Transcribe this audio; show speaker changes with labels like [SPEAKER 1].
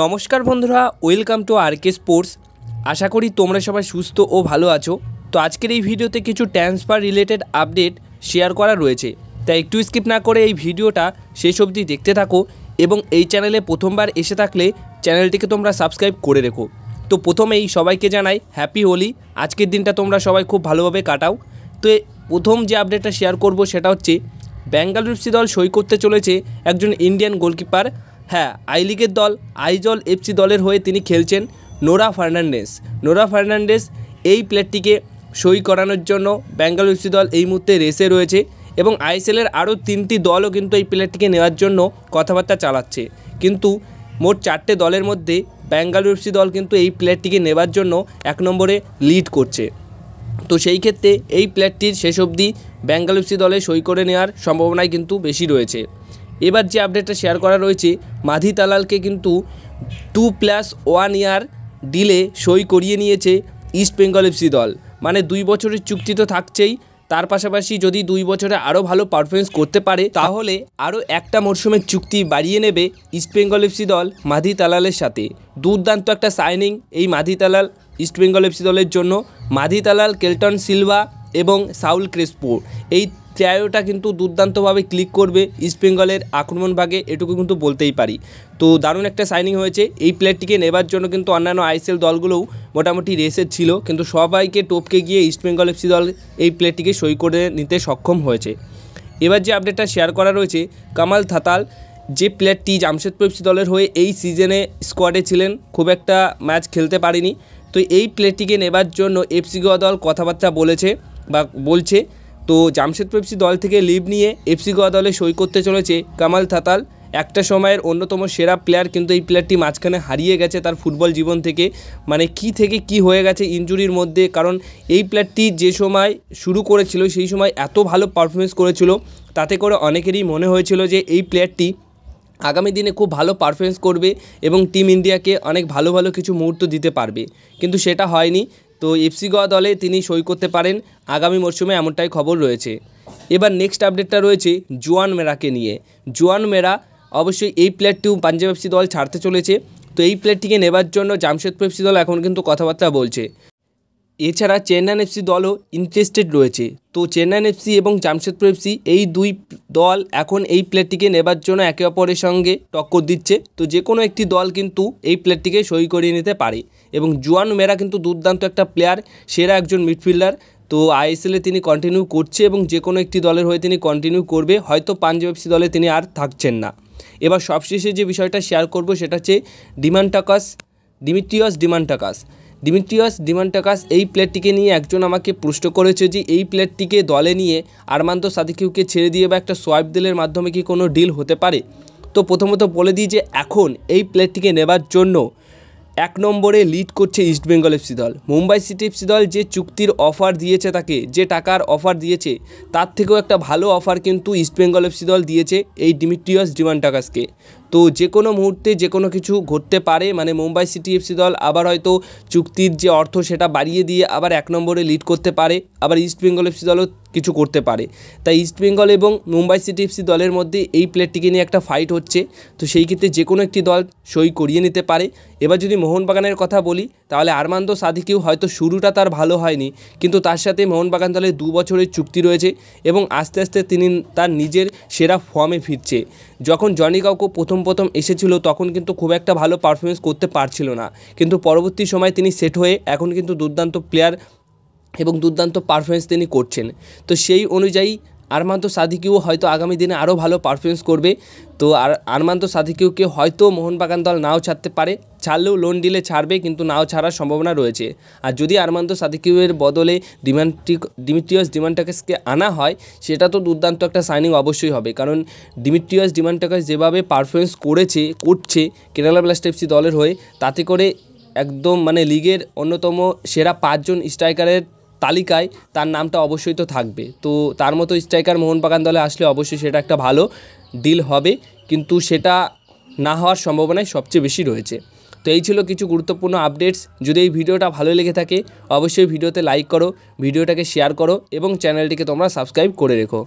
[SPEAKER 1] নমস্কার বন্ধুরা welcome to R K sports আশা করি তোমরা সবাই সুস্থ ও ভালো আছো তো আজকের এই ভিডিওতে কিছু ট্রান্সফার রিলেটেড আপডেট শেয়ার করা রয়েছে তাই একটু স্কিপ না করে এই ভিডিওটা শেষ অবধি দেখতে থাকো এবং এই চ্যানেলে প্রথমবার এসে থাকলে চ্যানেলটিকে তোমরা সাবস্ক্রাইব করে রেখো তো প্রথমেই সবাইকে জানাই হ্যাপি হোলি আজকের দিনটা তোমরা সবাই খুব ভালোভাবে কাটাও তো প্রথম যে আপডেটটা শেয়ার করব সেটা হচ্ছে বেঙ্গালুরু দল সই করতে চলেছে একজন ইন্ডিয়ান গোলকিপার হ্যাঁ আই লিগের দল আইজল এফসি দলের হয়ে তিনি খেলছেন নোরা ফার্নান্ডেস নোরা ফার্নান্ডেস এই প্লেয়ারটিকে সই করানোর জন্য বেঙ্গালুরু এফসি দল এই মুহূর্তে রেসে রয়েছে এবং আইএসএলের আরও তিনটি দলও কিন্তু এই প্লেয়ারটিকে নেওয়ার জন্য কথাবার্তা চালাচ্ছে কিন্তু মোট চারটে দলের মধ্যে বেঙ্গালুরু এফসি দল কিন্তু এই প্লেয়ারটিকে নেওয়ার জন্য এক নম্বরে লিড করছে তো সেই ক্ষেত্রে এই প্লেয়ারটির শেষ অবধি বেঙ্গাল এফসি দলে সই করে নেওয়ার সম্ভাবনাই কিন্তু বেশি রয়েছে এবার যে আপডেটটা শেয়ার করা রয়েছে মাধি তালালকে কিন্তু টু প্লাস ওয়ান ইয়ার ডিলে সই করিয়ে নিয়েছে ইস্ট বেঙ্গল এফসি দল মানে দুই বছরের চুক্তি তো থাকছেই তার পাশাপাশি যদি দুই বছরে আরও ভালো পারফরমেন্স করতে পারে তাহলে আরও একটা মরশুমের চুক্তি বাড়িয়ে নেবে ইস্টবেঙ্গল এফসি দল মাধি তালালের সাথে দুর্দান্ত একটা সাইনিং এই মাধি তালাল ইস্টবেঙ্গল এফসি দলের জন্য মাধি তালাল কেলটন সিলভা এবং সাউল ক্রেসপো এই ট্রায়োটা কিন্তু দুর্দান্তভাবে ক্লিক করবে ইস্টবেঙ্গলের আক্রমণ ভাগে এটুকু কিন্তু বলতেই পারি তো দারুণ একটা সাইনিং হয়েছে এই প্লেয়ারটিকে নেবার জন্য কিন্তু অন্যান্য আইসিএল দলগুলোও মোটামুটি রেসের ছিল কিন্তু সবাইকে টপকে গিয়ে ইস্টবেঙ্গল এফসি দল এই প্লেয়ারটিকে সই করে নিতে সক্ষম হয়েছে এবার যে আপডেটটা শেয়ার করা রয়েছে কামাল থাতাল যে প্লেয়ারটি জামশেদপুর এফসি দলের হয়ে এই সিজনে স্কোয়াডে ছিলেন খুব একটা ম্যাচ খেলতে পারেনি তো এই প্লেয়ারটিকে নেবার জন্য এফসি গোয়া দল কথাবার্তা বলেছে বা বলছে তো জামশেদপুর এফসি দল থেকে লিভ নিয়ে এফসি গোয়া দলে সই করতে চলেছে কামাল থাতাল একটা সময়ের অন্যতম সেরা প্লেয়ার কিন্তু এই প্লেয়ারটি মাঝখানে হারিয়ে গেছে তার ফুটবল জীবন থেকে মানে কি থেকে কি হয়ে গেছে ইঞ্জুরির মধ্যে কারণ এই প্লেয়ারটি যে সময় শুরু করেছিল সেই সময় এত ভালো পারফরমেন্স করেছিল তাতে করে অনেকেরই মনে হয়েছিল যে এই প্লেয়ারটি আগামী দিনে খুব ভালো পারফরমেন্স করবে এবং টিম ইন্ডিয়াকে অনেক ভালো ভালো কিছু মুহূর্ত দিতে পারবে কিন্তু সেটা হয়নি তো এফসি গোয়া দলে তিনি সই করতে পারেন আগামী মরশুমে এমনটাই খবর রয়েছে এবার নেক্সট আপডেটটা রয়েছে জুয়ান মেরাকে নিয়ে জুয়ান মেরা অবশ্যই এই প্লেয়ারটিও পাঞ্জাব এফসি দল ছাড়তে চলেছে তো এই প্লেয়ারটিকে নেবার জন্য জামশেদপুর এফসি দল এখন কিন্তু কথাবার্তা বলছে এছাড়া চেন্নাইন এফসি দলও ইন্টারেস্টেড রয়েছে তো চেন্নাইন এফসি এবং জামশেদপুর এফসি এই দুই দল এখন এই প্লেয়ারটিকে নেবার জন্য একে অপরের সঙ্গে টক্কর দিচ্ছে তো যে কোনো একটি দল কিন্তু এই প্লেয়ারটিকে সই করিয়ে নিতে পারে এবং জুয়ান মেরা কিন্তু দুর্দান্ত একটা প্লেয়ার সেরা একজন মিডফিল্ডার তো আইএসএলে তিনি কন্টিনিউ করছে এবং যে কোনো একটি দলের হয়ে তিনি কন্টিনিউ করবে হয়তো পাঞ্জাব এফসি দলে তিনি আর থাকছেন না এবার সবশেষে যে বিষয়টা শেয়ার করব সেটা হচ্ছে ডিমান্টাকাস ডিমিট্রিয়াস ডিমান্টাকাস ডিমিট্রিয়াস ডিমান্টাকাস এই প্লেয়ারটিকে নিয়ে একজন আমাকে পুষ্ট করেছে যে এই প্লেয়ারটিকে দলে নিয়ে আরমান্ত সাদিকিউকে ছেড়ে দিয়ে বা একটা সোয়াইপ দিলের মাধ্যমে কি কোনো ডিল হতে পারে তো প্রথমত বলে দিই যে এখন এই প্লেয়ারটিকে নেবার জন্য এক নম্বরে লিড করছে ইস্টবেঙ্গল এফসি দল মুম্বাই সিটি এফসি দল যে চুক্তির অফার দিয়েছে তাকে যে টাকার অফার দিয়েছে তার থেকেও একটা ভালো অফার কিন্তু ইস্টবেঙ্গল এফসি দল দিয়েছে এই ডিমিট্রিয়াস ডিমান্টাকাসকে তো যে কোনো মুহূর্তে যে কোনো কিছু ঘটতে পারে মানে মুম্বাই সিটি এফসি দল আবার হয়তো চুক্তির যে অর্থ সেটা বাড়িয়ে দিয়ে আবার এক নম্বরে লিড করতে পারে আবার ইস্ট বেঙ্গল এফসি দলও কিছু করতে পারে তাই ইস্ট বেঙ্গল এবং মুম্বাই সিটি এফসি দলের মধ্যে এই প্লেটটিকে নিয়ে একটা ফাইট হচ্ছে তো সেই ক্ষেত্রে যে কোনো একটি দল সই করিয়ে নিতে পারে এবার যদি মোহনবাগানের কথা বলি তাহলে আরমান্দ সাদিকেও হয়তো শুরুটা তার ভালো হয়নি কিন্তু তার সাথে মোহনবাগান দলের দু বছরের চুক্তি রয়েছে এবং আস্তে আস্তে তিনি তার নিজের সেরা ফর্মে ফিরছে যখন জনি কাউকে প্রথম প্রথম প্রথম এসেছিল তখন কিন্তু খুব একটা ভালো পারফরমেন্স করতে পারছিল না কিন্তু পরবর্তী সময় তিনি সেট হয়ে এখন কিন্তু দুর্দান্ত প্লেয়ার এবং দুর্দান্ত পারফরমেন্স তিনি করছেন তো সেই অনুযায়ী আরমান্ত সাদিকিও হয়তো আগামী দিনে আরও ভালো পারফরমেন্স করবে তো আর আরমান্ত সাদিকিওকে হয়তো মোহনবাগান দল নাও ছাড়তে পারে ছাড়লেও লোন ডিলে ছাড়বে কিন্তু নাও ছাড়ার সম্ভাবনা রয়েছে আর যদি আরমান্ত সাদিকিউয়ের বদলে ডিমান্টি ডিমিট্রিয়াস ডিমান্টাকাসকে আনা হয় সেটা তো দুর্দান্ত একটা সাইনিং অবশ্যই হবে কারণ ডিমিট্রিয়াস ডিমান্টাকাস যেভাবে পারফরমেন্স করেছে করছে কেরালা ব্লাস্ট এফসি দলের হয়ে তাতে করে একদম মানে লিগের অন্যতম সেরা পাঁচজন স্ট্রাইকারের তালিকায় তার নামটা অবশ্যই তো থাকবে তো তার মতো স্ট্রাইকার মোহনবাগান দলে আসলে অবশ্যই সেটা একটা ভালো ডিল হবে কিন্তু সেটা না হওয়ার সম্ভাবনাই সবচেয়ে বেশি রয়েছে তো এই ছিল কিছু গুরুত্বপূর্ণ আপডেটস যদি এই ভিডিওটা ভালো লেগে থাকে অবশ্যই ভিডিওতে লাইক করো ভিডিওটাকে শেয়ার করো এবং চ্যানেলটিকে তোমরা সাবস্ক্রাইব করে রেখো